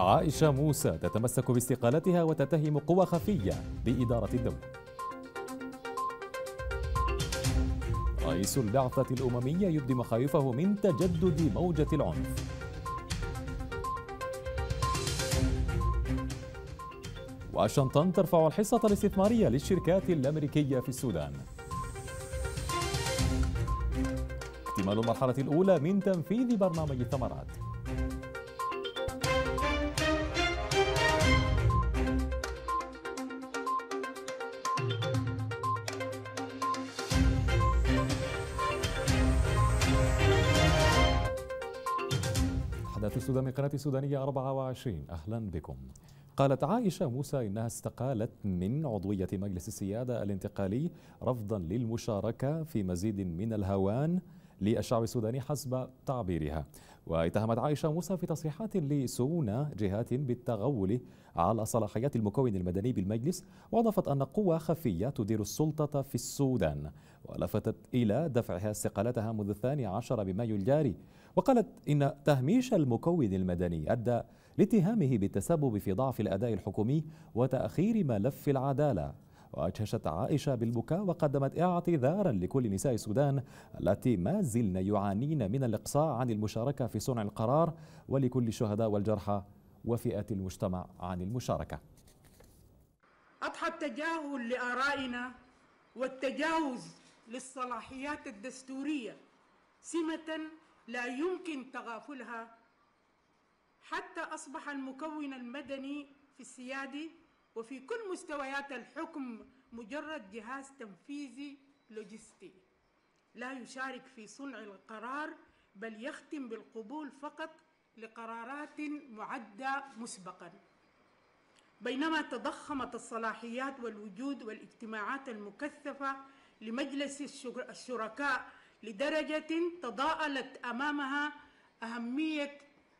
عائشة موسى تتمسك باستقالتها وتتهم قوى خفية بإدارة الدولة رئيس البعثة الأممية يبدي مخايفه من تجدد موجة العنف واشنطن ترفع الحصة الاستثمارية للشركات الأمريكية في السودان اكتمال المرحلة الأولى من تنفيذ برنامج الثمرات في السودان قناة السودانية 24 أهلا بكم قالت عائشة موسى إنها استقالت من عضوية مجلس السيادة الانتقالي رفضا للمشاركة في مزيد من الهوان للشعب السوداني حسب تعبيرها واتهمت عائشة موسى في تصريحات لسونا جهات بالتغول على صلاحيات المكون المدني بالمجلس وأضافت أن قوى خفية تدير السلطة في السودان ولفتت إلى دفعها استقالتها منذ الثاني عشر بمايو الجاري وقالت إن تهميش المكون المدني أدى لاتهامه بالتسبب في ضعف الأداء الحكومي وتأخير ملف العدالة وأجهشت عائشة بالبكاء وقدمت اعتذارا لكل نساء السودان التي ما زلن يعانين من الإقصاء عن المشاركة في صنع القرار ولكل الشهداء والجرحى وفئات المجتمع عن المشاركة أضحى التجاهل لآرائنا والتجاوز للصلاحيات الدستورية سمة لا يمكن تغافلها حتى أصبح المكون المدني في السيادة وفي كل مستويات الحكم مجرد جهاز تنفيذي لوجستي لا يشارك في صنع القرار بل يختم بالقبول فقط لقرارات معده مسبقا بينما تضخمت الصلاحيات والوجود والاجتماعات المكثفه لمجلس الشركاء لدرجه تضاءلت امامها اهميه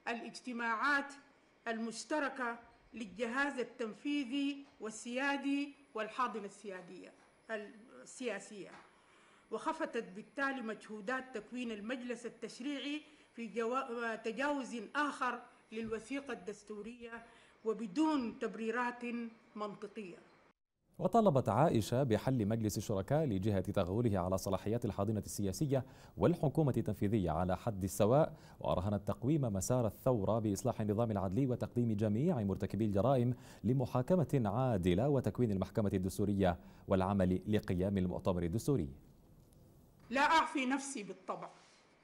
الاجتماعات المشتركه للجهاز التنفيذي والسيادي والحاضنة السيادية السياسية وخفتت بالتالي مجهودات تكوين المجلس التشريعي في جوا... تجاوز آخر للوثيقة الدستورية وبدون تبريرات منطقية وطالبت عائشة بحل مجلس الشركاء لجهة تغوله على صلاحيات الحاضنة السياسية والحكومة التنفيذية على حد السواء ورهنت تقويم مسار الثورة بإصلاح النظام العدلي وتقديم جميع مرتكبي الجرائم لمحاكمة عادلة وتكوين المحكمة الدستورية والعمل لقيام المؤتمر الدستوري لا أعفي نفسي بالطبع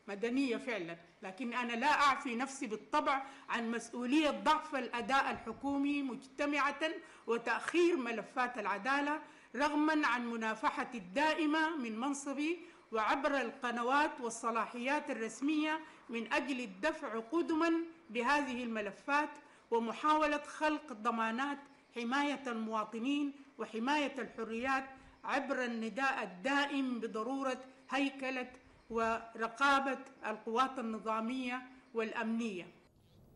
مدنية فعلا لكن أنا لا أعفي نفسي بالطبع عن مسؤولية ضعف الأداء الحكومي مجتمعة وتأخير ملفات العدالة رغما عن منافحتي الدائمة من منصبي وعبر القنوات والصلاحيات الرسمية من أجل الدفع قدما بهذه الملفات ومحاولة خلق ضمانات حماية المواطنين وحماية الحريات عبر النداء الدائم بضرورة هيكلة ورقابة القوات النظامية والأمنية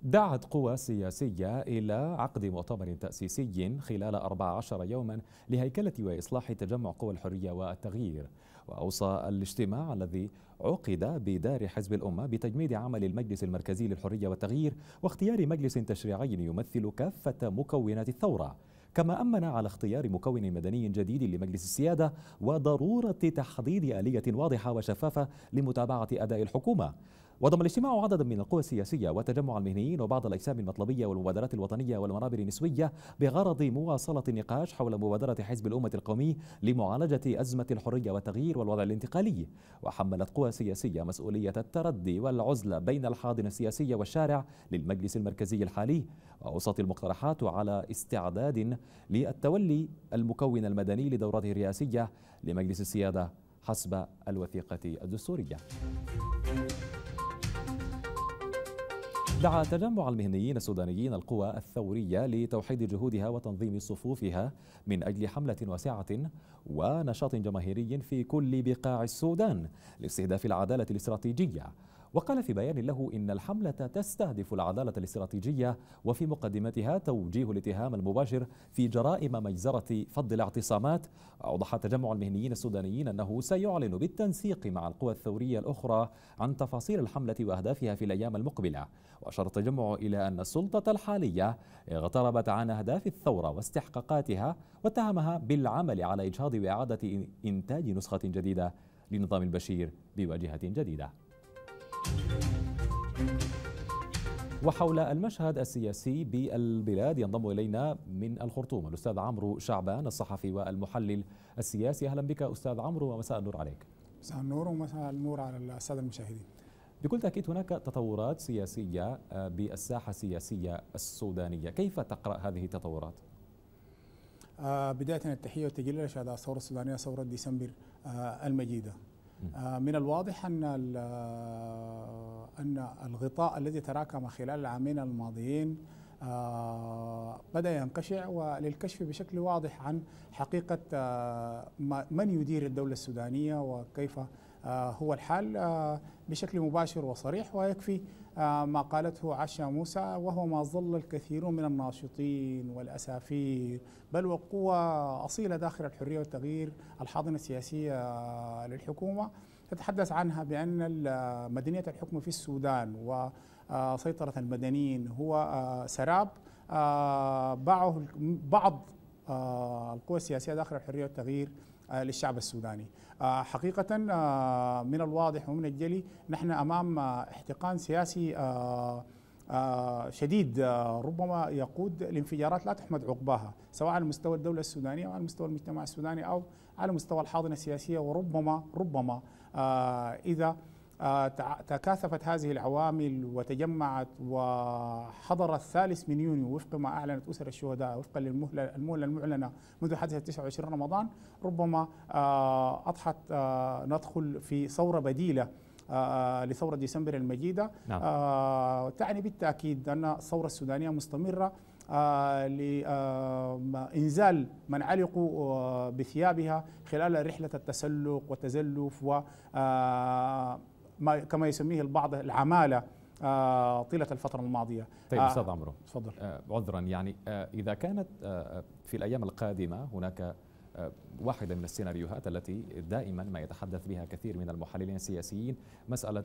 دعت قوى سياسية إلى عقد مؤتمر تأسيسي خلال 14 يوما لهيكلة وإصلاح تجمع قوى الحرية والتغيير وأوصى الاجتماع الذي عقد بدار حزب الأمة بتجميد عمل المجلس المركزي للحرية والتغيير واختيار مجلس تشريعي يمثل كافة مكونات الثورة كما أمن على اختيار مكون مدني جديد لمجلس السيادة وضرورة تحديد آلية واضحة وشفافة لمتابعة أداء الحكومة وضم الاجتماع عددا من القوى السياسية وتجمع المهنيين وبعض الأجسام المطلبية والمبادرات الوطنية والمنابر النسوية بغرض مواصلة النقاش حول مبادرة حزب الأمة القومي لمعالجة أزمة الحرية والتغيير والوضع الانتقالي وحملت قوى سياسية مسؤولية التردي والعزلة بين الحاضنة السياسية والشارع للمجلس المركزي الحالي وأوصت المقترحات على استعداد للتولي المكون المدني لدورته الرئاسية لمجلس السيادة حسب الوثيقة الدستورية. دعا تجمع المهنيين السودانيين القوى الثورية لتوحيد جهودها وتنظيم صفوفها من أجل حملة واسعة ونشاط جماهيري في كل بقاع السودان لاستهداف العدالة الاستراتيجية وقال في بيان له إن الحملة تستهدف العدالة الاستراتيجية وفي مقدمتها توجيه الاتهام المباشر في جرائم مجزرة فض الاعتصامات أوضح تجمع المهنيين السودانيين أنه سيعلن بالتنسيق مع القوى الثورية الأخرى عن تفاصيل الحملة وأهدافها في الأيام المقبلة وأشار التجمع إلى أن السلطة الحالية اغتربت عن أهداف الثورة واستحقاقاتها واتهمها بالعمل على إجهاض وإعادة إنتاج نسخة جديدة لنظام البشير بواجهة جديدة وحول المشهد السياسي بالبلاد ينضم الينا من الخرطوم الاستاذ عمرو شعبان الصحفي والمحلل السياسي اهلا بك استاذ عمرو ومساء النور عليك. مساء النور ومساء النور على الساده المشاهدين. بكل تاكيد هناك تطورات سياسيه آه، بالساحه السياسيه السودانيه، كيف تقرا هذه التطورات؟ آه، بدايه التحيه والتجليل لشهداء الثوره السودانيه ثوره ديسمبر آه، المجيده. آه، من الواضح أن آه، أن الغطاء الذي تراكم خلال العامين الماضيين آه، بدأ ينقشع وللكشف بشكل واضح عن حقيقة من يدير الدولة السودانية وكيف آه، هو الحال آه، بشكل مباشر وصريح ويكفي آه، ما قالته عشا موسى وهو ما ظل الكثير من الناشطين والأسافير بل وقوة أصيلة داخل الحرية والتغيير الحاضنة السياسية للحكومة تتحدث عنها بأن مدنية الحكم في السودان وسيطرة المدنيين هو سراب باعه بعض القوى السياسية داخل الحرية والتغيير آه، للشعب السوداني آه، حقيقة آه، من الواضح ومن الجلي نحن أمام احتقان سياسي شديد ربما يقود لانفجارات لا تحمد عقباها سواء على مستوى الدولة السودانية أو على مستوى المجتمع السوداني أو على مستوى الحاضنة السياسية وربما ربما إذا آه، تكاثفت هذه العوامل وتجمعت وحضر الثالث من يونيو وفق ما أعلنت أسر الشهداء وفقا للمهلة المهلة المعلنة منذ حادثة 29 رمضان ربما آه، أضحت آه، ندخل في ثورة بديلة لثورة ديسمبر المجيدة نعم. تعني بالتأكيد أن الثورة السودانية مستمرة لإنزال من علقوا بثيابها خلال رحلة التسلق والتزلف و ما كما يسميه البعض العماله آه، طيله الفتره الماضيه طيب استاذ آه، عمرو تفضل آه، عذرا يعني اذا كانت في الايام القادمه هناك واحدة من السيناريوهات التي دائما ما يتحدث بها كثير من المحللين السياسيين مسألة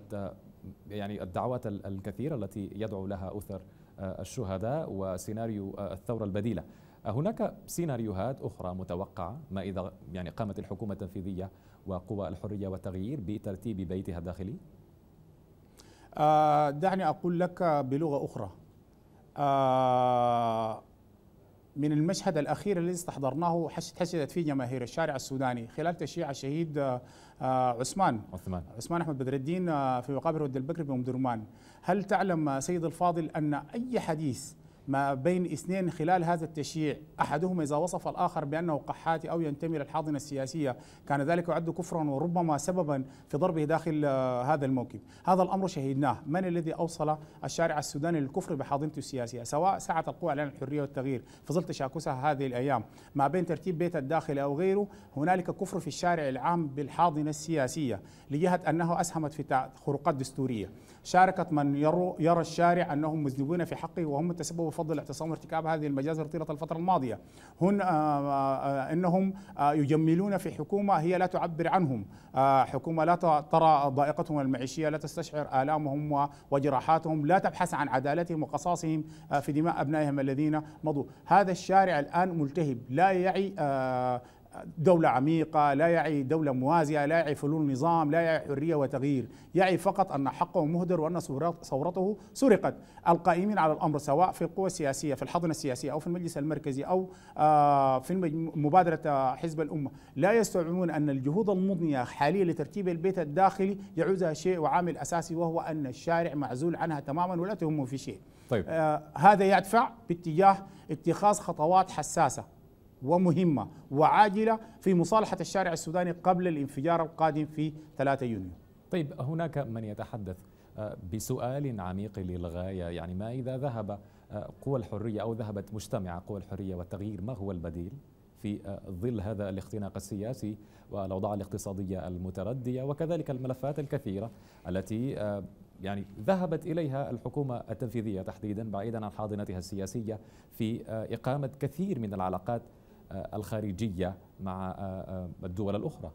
يعني الدعوات الكثيرة التي يدعو لها أثر الشهداء وسيناريو الثورة البديلة هناك سيناريوهات أخرى متوقعة ما إذا يعني قامت الحكومة التنفيذية وقوى الحرية والتغيير بترتيب بيتها الداخلي؟ آه، دعني أقول لك بلغة أخرى آه، من المشهد الأخير الذي استحضرناه حشدت فيه جماهير الشارع السوداني خلال تشييع الشهيد آه، عثمان عثمان عثمان أحمد بدر الدين في مقابر ود البكر بأم درمان هل تعلم سيد الفاضل أن أي حديث ما بين اثنين خلال هذا التشييع أحدهما إذا وصف الآخر بأنه قحاتي أو ينتمي للحاضنة السياسية كان ذلك يعد كفرا وربما سببا في ضربه داخل آه، هذا الموكب هذا الأمر شهدناه من الذي أوصل الشارع السوداني للكفر بحاضنته السياسية سواء سعت القوى على الحرية والتغيير في ظل تشاكسها هذه الأيام ما بين ترتيب بيت الداخل أو غيره هنالك كفر في الشارع العام بالحاضنة السياسية لجهة أنه أسهمت في خروقات دستورية شاركت من يرو يرى الشارع انهم مذنبون في حقه وهم تسببوا بفضل الاعتصام وارتكاب هذه المجازر طيله الفتره الماضيه هن آه، آه، انهم آه، يجملون في حكومه هي لا تعبر عنهم حكومه لا ترى ضائقتهم المعيشيه لا تستشعر الامهم وجراحاتهم لا تبحث عن عدالتهم وقصاصهم في دماء ابنائهم الذين مضوا هذا الشارع الان ملتهب لا يعي دولة عميقة لا يعي دولة موازية لا يعي فلول نظام لا يعي حرية وتغيير يعي فقط أن حقه مهدر وأن ثورته سرقت القائمين على الأمر سواء في القوى السياسية في الحضن السياسية أو في المجلس المركزي أو آه، في مبادرة آه، حزب الأمة لا يستوعبون أن الجهود المضنية حاليا لترتيب البيت الداخلي يعوزها شيء وعامل أساسي وهو أن الشارع معزول عنها تماما ولا تهمه في شيء طيب. آه هذا يدفع باتجاه اتخاذ خطوات حساسه ومهمة وعاجلة في مصالحة الشارع السوداني قبل الانفجار القادم في 3 يونيو طيب هناك من يتحدث آه، بسؤال عميق للغاية يعني ما إذا ذهب آه، قوى الحرية أو ذهبت مجتمع قوى الحرية والتغيير ما هو البديل في آه، ظل هذا الاختناق السياسي والأوضاع الاقتصادية المتردية وكذلك الملفات الكثيرة التي يعني ذهبت اليها الحكومه التنفيذيه تحديدا بعيدا عن حاضنتها السياسيه في اقامه كثير من العلاقات آه، الخارجية مع آه، آه، الدول الأخرى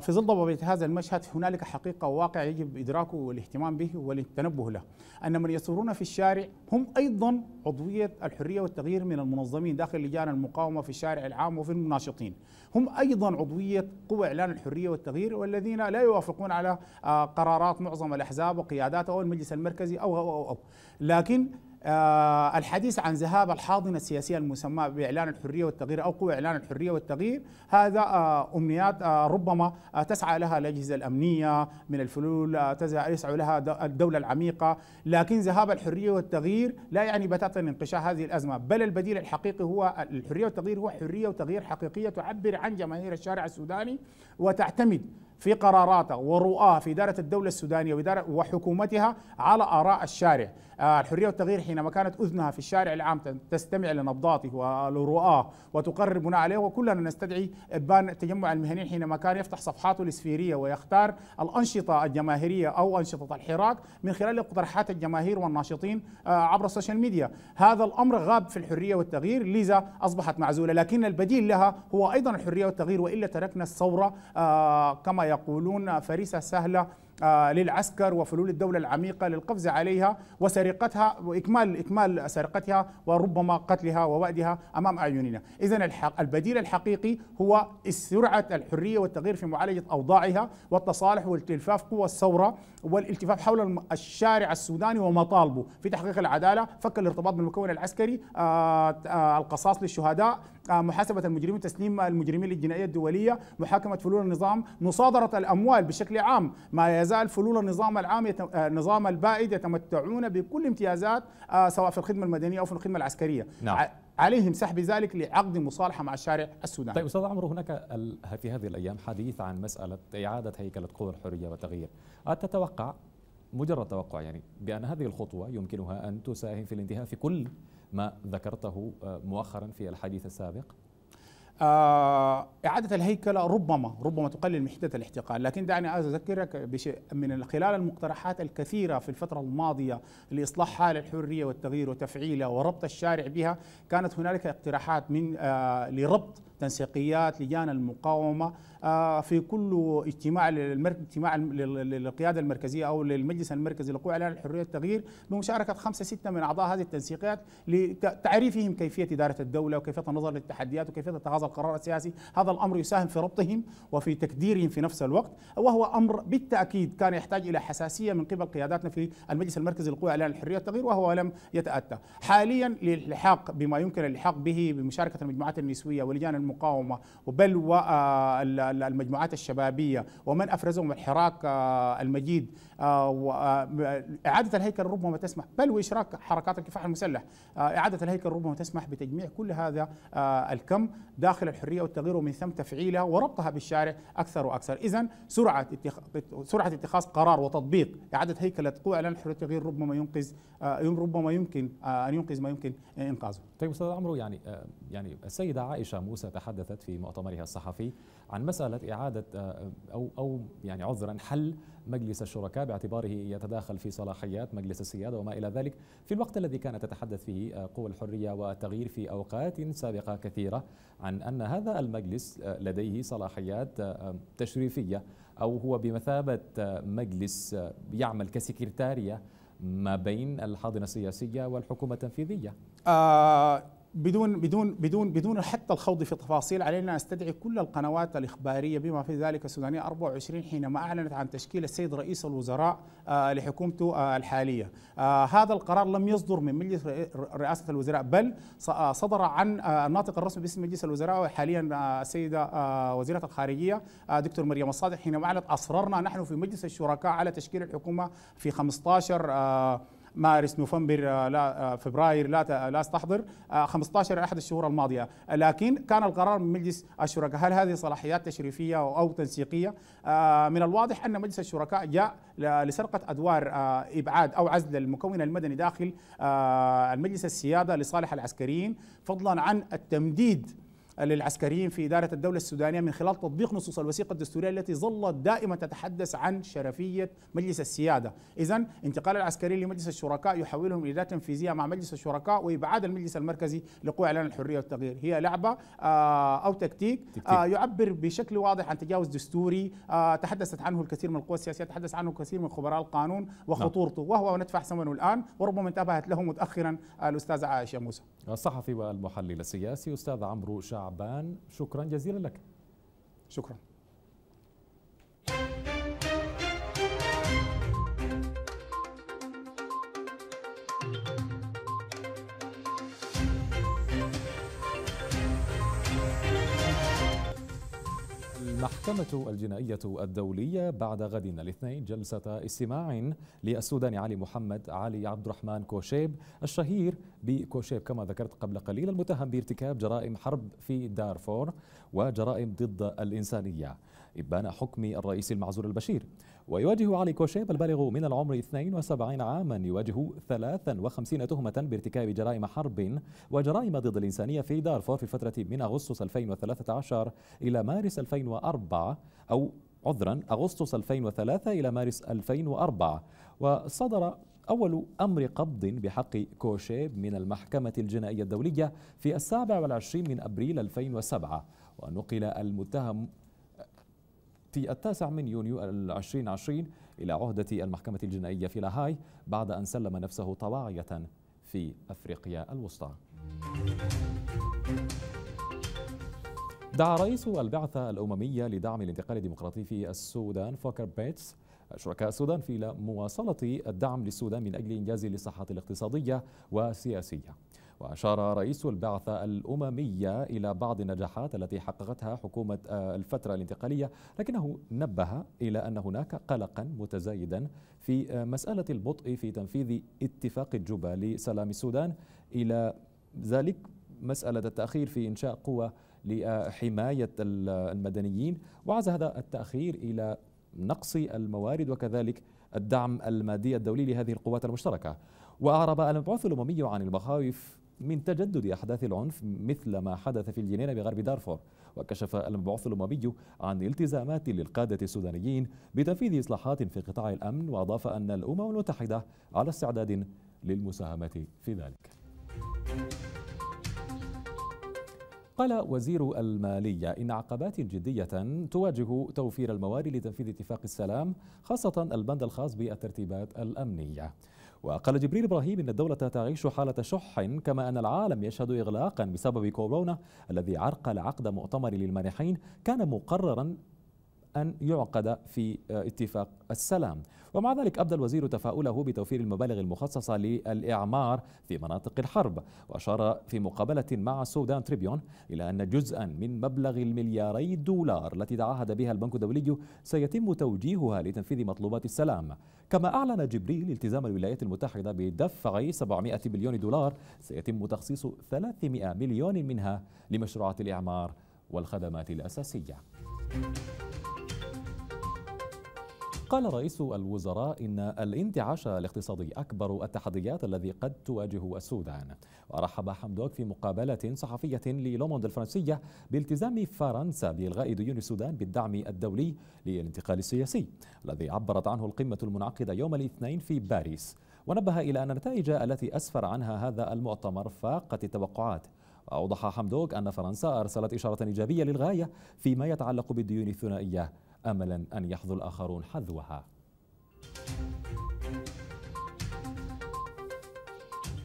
في ظل ضبابية هذا المشهد هنالك حقيقة وواقع يجب إدراكه والاهتمام به والتنبه له أن من يثورون في الشارع هم أيضا عضوية الحرية والتغيير من المنظمين داخل لجان المقاومة في الشارع العام وفي المناشطين هم أيضا عضوية قوى إعلان الحرية والتغيير والذين لا يوافقون على قرارات معظم الأحزاب وقياداتها أو المجلس المركزي أو أو أو, أو. لكن آه، الحديث عن ذهاب الحاضنة السياسية المسمى بإعلان الحرية والتغيير أو قوى إعلان الحرية والتغيير هذا آه، أمنيات آه، ربما تسعى لها الأجهزة الأمنية من الفلول يسعى لها الدولة العميقة لكن ذهاب الحرية والتغيير لا يعني بتاتا انقشاع هذه الأزمة بل البديل الحقيقي هو الحرية والتغيير هو حرية وتغيير حقيقية تعبر عن جماهير الشارع السوداني وتعتمد في قراراته ورؤاه في إدارة الدولة السودانية وإدارة وحكومتها على آراء الشارع آه، الحرية والتغيير حينما كانت أذنها في الشارع العام تستمع لنبضاته ولرؤاه وتقرر بناء عليه وكلنا نستدعي إبان تجمع المهنيين حينما كان يفتح صفحاته الإسفيرية ويختار الأنشطة الجماهيرية أو أنشطة الحراك من خلال اقتراحات الجماهير والناشطين آه، عبر السوشيال ميديا هذا الأمر غاب في الحرية والتغيير لذا أصبحت معزولة لكن البديل لها هو أيضا الحرية والتغيير وإلا تركنا الثورة آه، كما يقولون فريسة سهلة آه، للعسكر وفلول الدولة العميقة للقفز عليها وسرقتها وإكمال إكمال سرقتها وربما قتلها ووأدها أمام أعيننا إذا الحق البديل الحقيقي هو سرعة الحرية والتغيير في معالجة أوضاعها والتصالح والتلفاف قوى الثورة والالتفاف حول الشارع السوداني ومطالبه في تحقيق العدالة فك الارتباط بالمكون العسكري آه، آه، القصاص للشهداء محاسبة المجرمين تسليم المجرمين للجنائية الدولية محاكمة فلول النظام مصادرة الأموال بشكل عام ما يزال فلول النظام العام يتم... آه، النظام البائد يتمتعون بكل امتيازات آه، سواء في الخدمه المدنيه او في الخدمه العسكريه نعم. عليهم سحب ذلك لعقد مصالحه مع الشارع السوداني. طيب استاذ عمرو هناك ال... في هذه الايام حديث عن مساله اعاده هيكله قوى الحريه والتغيير. اتتوقع مجرد توقع يعني بان هذه الخطوه يمكنها ان تساهم في الانتهاء في كل ما ذكرته آه، مؤخرا في الحديث السابق؟ آه، إعادة الهيكلة ربما ربما تقلل من حدة الاحتقان لكن دعني أذكرك بشيء من خلال المقترحات الكثيرة في الفترة الماضية لإصلاح حال الحرية والتغيير وتفعيلها وربط الشارع بها كانت هنالك اقتراحات من آه، لربط تنسيقيات لجان المقاومة آه، في كل اجتماع اجتماع للقيادة المركزية أو للمجلس المركزي للقوى على الحرية والتغيير بمشاركة خمسة ستة من أعضاء هذه التنسيقيات لتعريفهم كيفية إدارة الدولة وكيفية النظر للتحديات وكيفية التغاضي هذا القرار السياسي هذا الأمر يساهم في ربطهم وفي تكديرهم في نفس الوقت وهو أمر بالتأكيد كان يحتاج إلى حساسية من قبل قياداتنا في المجلس المركزي للقوى على الحرية والتغيير وهو لم يتأتى حاليا للحاق بما يمكن اللحاق به بمشاركة المجموعات النسوية ولجان المقاومة بل والمجموعات آه، الشبابية ومن أفرزهم الحراك آه، المجيد آه، آه، آه، إعادة الهيكل ربما تسمح بل وإشراك حركات الكفاح المسلح إعادة الهيكل ربما تسمح بتجميع كل هذا الكم داخل الحرية والتغيير ومن ثم تفعيلها وربطها بالشارع أكثر وأكثر إذا سرعة سرعة اتخاذ قرار وتطبيق إعادة هيكلة قوى إعلان الحرية والتغيير ربما ينقذ ربما يمكن أن ينقذ ما يمكن إنقاذه طيب أستاذ عمرو يعني يعني السيدة عائشة موسى تحدثت في مؤتمرها الصحفي عن مسألة إعادة أو أو يعني عذرا حل مجلس الشركاء باعتباره يتداخل في صلاحيات مجلس السيادة وما إلى ذلك في الوقت الذي كانت تتحدث فيه قوى الحرية والتغيير في أوقات سابقة كثيرة عن أن هذا المجلس لديه صلاحيات تشريفية أو هو بمثابة مجلس يعمل كسكرتارية ما بين الحاضنة السياسية والحكومة التنفيذية آه بدون بدون بدون بدون حتى الخوض في تفاصيل علينا استدعي كل القنوات الاخباريه بما في ذلك السودانيه 24 حينما اعلنت عن تشكيل السيد رئيس الوزراء آه، لحكومته آه، الحاليه. آه، هذا القرار لم يصدر من مجلس رئاسه الوزراء بل صدر عن الناطق الرسمي باسم مجلس الوزراء وحاليا السيده وزيره الخارجيه دكتور مريم الصادق حينما اعلنت اصررنا نحن في مجلس الشركاء على تشكيل الحكومه في 15 مارس نوفمبر آه، لا آه، فبراير لا لا استحضر 15 آه، احد الشهور الماضيه لكن كان القرار من مجلس الشركاء هل هذه صلاحيات تشريفيه او تنسيقيه من الواضح ان مجلس الشركاء جاء لسرقه ادوار ابعاد او عزل المكون المدني داخل المجلس السياده لصالح العسكريين فضلا عن التمديد للعسكريين في إدارة الدولة السودانية من خلال تطبيق نصوص الوثيقة الدستورية التي ظلت دائما تتحدث عن شرفية مجلس السيادة إذا انتقال العسكريين لمجلس الشركاء يحولهم إلى تنفيذية مع مجلس الشركاء وإبعاد المجلس المركزي لقوى إعلان الحرية والتغيير هي لعبة آه، أو تكتيك آه، يعبر بشكل واضح عن تجاوز دستوري آه، تحدثت عنه الكثير من القوى السياسية تحدث عنه الكثير من خبراء القانون وخطورته نعم. وهو ندفع ثمنه الآن وربما انتبهت له متأخرا الأستاذة عائشة موسى الصحفي والمحلل السياسي أستاذ عمرو شعب شعبان شكرا جزيلا لك شكرا المحكمة الجنائية الدولية بعد غد الاثنين جلسة استماع للسوداني علي محمد علي عبد الرحمن كوشيب الشهير بكوشيب كما ذكرت قبل قليل المتهم بارتكاب جرائم حرب في دارفور وجرائم ضد الإنسانية إبان حكم الرئيس المعزول البشير ويواجه علي كوشيب البالغ من العمر 72 عاما يواجه 53 تهمة بارتكاب جرائم حرب وجرائم ضد الإنسانية في دارفور في الفترة من أغسطس 2013 إلى مارس 2004 أو عذرا أغسطس 2003 إلى مارس 2004 وصدر أول أمر قبض بحق كوشيب من المحكمة الجنائية الدولية في السابع والعشرين من أبريل 2007 ونقل المتهم في التاسع من يونيو 2020 إلى عهدة المحكمة الجنائية في لاهاي بعد أن سلم نفسه طواعية في أفريقيا الوسطى دعا رئيس البعثة الأممية لدعم الانتقال الديمقراطي في السودان فوكر بيتس شركاء السودان في مواصلة الدعم للسودان من أجل إنجاز الإصلاحات الاقتصادية والسياسية وأشار رئيس البعثة الأممية إلى بعض النجاحات التي حققتها حكومة آه، الفترة الانتقالية لكنه نبه إلى أن هناك قلقا متزايدا في آه، مسألة البطء في تنفيذ اتفاق جوبا لسلام السودان إلى ذلك مسألة التأخير في إنشاء قوة لحماية المدنيين وعز هذا التأخير إلى نقص الموارد وكذلك الدعم المادي الدولي لهذه القوات المشتركة وأعرب المبعوث الأممي عن المخاوف من تجدد أحداث العنف مثل ما حدث في الجنين بغرب دارفور وكشف المبعوث الأممي عن التزامات للقادة السودانيين بتنفيذ إصلاحات في قطاع الأمن وأضاف أن الأمم المتحدة على استعداد للمساهمة في ذلك قال وزير المالية إن عقبات جدية تواجه توفير الموارد لتنفيذ اتفاق السلام خاصة البند الخاص بالترتيبات الأمنية وقال جبريل إبراهيم إن الدولة تعيش حالة شح كما أن العالم يشهد إغلاقا بسبب كورونا الذي عرقل عقد مؤتمر للمانحين كان مقررا أن يعقد في آه، اتفاق السلام ومع ذلك أبدى الوزير تفاؤله بتوفير المبالغ المخصصة للإعمار في مناطق الحرب وأشار في مقابلة مع السودان تريبيون إلى أن جزءا من مبلغ الملياري دولار التي تعهد بها البنك الدولي سيتم توجيهها لتنفيذ مطلوبات السلام كما أعلن جبريل التزام الولايات المتحدة بدفع 700 مليون دولار سيتم تخصيص 300 مليون منها لمشروعات الإعمار والخدمات الأساسية قال رئيس الوزراء إن الانتعاش الاقتصادي أكبر التحديات الذي قد تواجه السودان ورحب حمدوك في مقابلة صحفية للوموند الفرنسية بالتزام فرنسا بإلغاء ديون السودان بالدعم الدولي للانتقال السياسي الذي عبرت عنه القمة المنعقدة يوم الاثنين في باريس ونبه إلى أن النتائج التي أسفر عنها هذا المؤتمر فاقت التوقعات وأوضح حمدوك أن فرنسا أرسلت إشارة إيجابية للغاية فيما يتعلق بالديون الثنائية املا ان يحظو الاخرون حذوها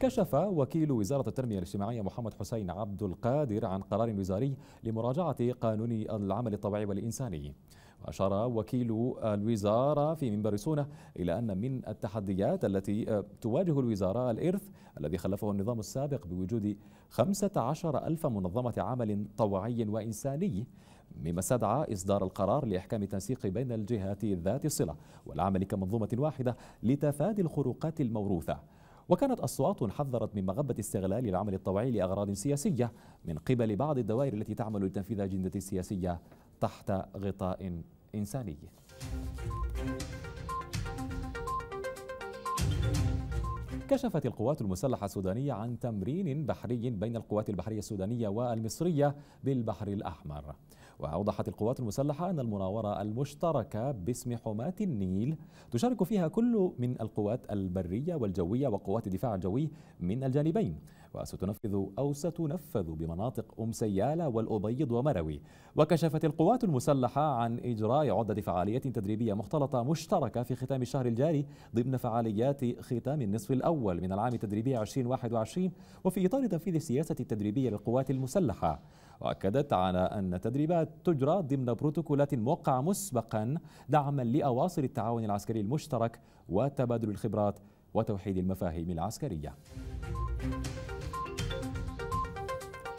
كشف وكيل وزارة التنمية الاجتماعية محمد حسين عبد القادر عن قرار وزاري لمراجعة قانون العمل الطبيعي والإنساني أشار وكيل الوزارة في منبر سونة إلى أن من التحديات التي آه، تواجه الوزارة الإرث الذي خلفه النظام السابق بوجود 15 ألف منظمة عمل طوعي وإنساني مما استدعى إصدار القرار لإحكام التنسيق بين الجهات ذات الصلة والعمل كمنظومة واحدة لتفادي الخروقات الموروثة وكانت أصوات حذرت من مغبة استغلال العمل الطوعي لأغراض سياسية من قبل بعض الدوائر التي تعمل لتنفيذ أجندة سياسية تحت غطاء إنساني كشفت القوات المسلحة السودانية عن تمرين بحري بين القوات البحرية السودانية والمصرية بالبحر الأحمر وأوضحت القوات المسلحة أن المناورة المشتركة باسم حماة النيل تشارك فيها كل من القوات البرية والجوية وقوات الدفاع الجوي من الجانبين وستنفذ أو ستنفذ بمناطق أم سيالة والأبيض ومروي وكشفت القوات المسلحة عن إجراء عدة فعاليات تدريبية مختلطة مشتركة في ختام الشهر الجاري ضمن فعاليات ختام النصف الأول من العام التدريبي 2021 وفي إطار تنفيذ السياسة التدريبية للقوات المسلحة وأكدت على أن التدريبات تجرى ضمن بروتوكولات موقعة مسبقا دعما لأواصر التعاون العسكري المشترك وتبادل الخبرات وتوحيد المفاهيم العسكريه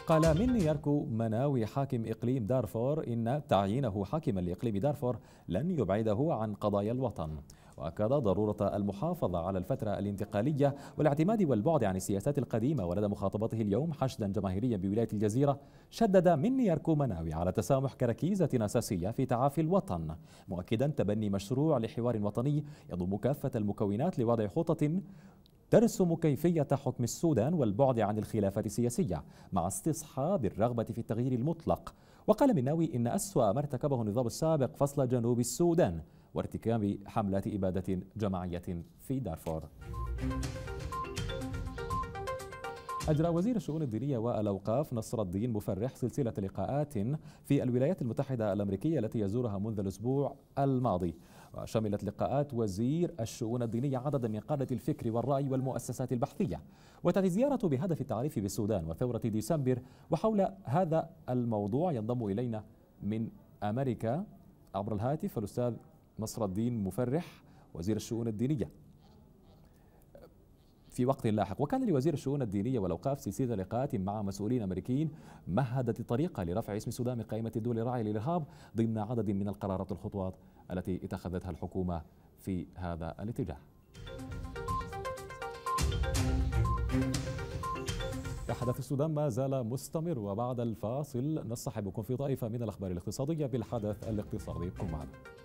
قال من ياركو مناوي حاكم إقليم دارفور إن تعيينه حاكما لإقليم دارفور لن يبعده عن قضايا الوطن وأكد ضرورة المحافظة على الفترة الانتقالية والاعتماد والبعد عن السياسات القديمة ولدى مخاطبته اليوم حشدا جماهيريا بولاية الجزيرة شدد من ياركو مناوي على التسامح كركيزة أساسية في تعافي الوطن مؤكدا تبني مشروع لحوار وطني يضم كافة المكونات لوضع خطط ترسم كيفية حكم السودان والبعد عن الخلافات السياسية مع استصحاب الرغبة في التغيير المطلق وقال مناوي إن أسوأ ما ارتكبه النظام السابق فصل جنوب السودان وارتكاب حملات إبادة جماعية في دارفور أجرى وزير الشؤون الدينية والأوقاف نصر الدين مفرح سلسلة لقاءات في الولايات المتحدة الأمريكية التي يزورها منذ الأسبوع الماضي وشملت لقاءات وزير الشؤون الدينية عددا من قادة الفكر والرأي والمؤسسات البحثية وتأتي الزيارة بهدف التعريف بالسودان وثورة ديسمبر وحول هذا الموضوع ينضم إلينا من أمريكا عبر الهاتف الأستاذ نصر الدين مفرح وزير الشؤون الدينية في وقت لاحق وكان لوزير الشؤون الدينية والأوقاف سلسلة لقاءات مع مسؤولين أمريكيين مهدت الطريقة لرفع اسم السودان من قائمة الدول الراعية للإرهاب ضمن عدد من القرارات والخطوات التي اتخذتها الحكومة في هذا الاتجاه تحدث السودان ما زال مستمر وبعد الفاصل نصحبكم في طائفة من الأخبار الاقتصادية بالحدث الاقتصادي قم معنا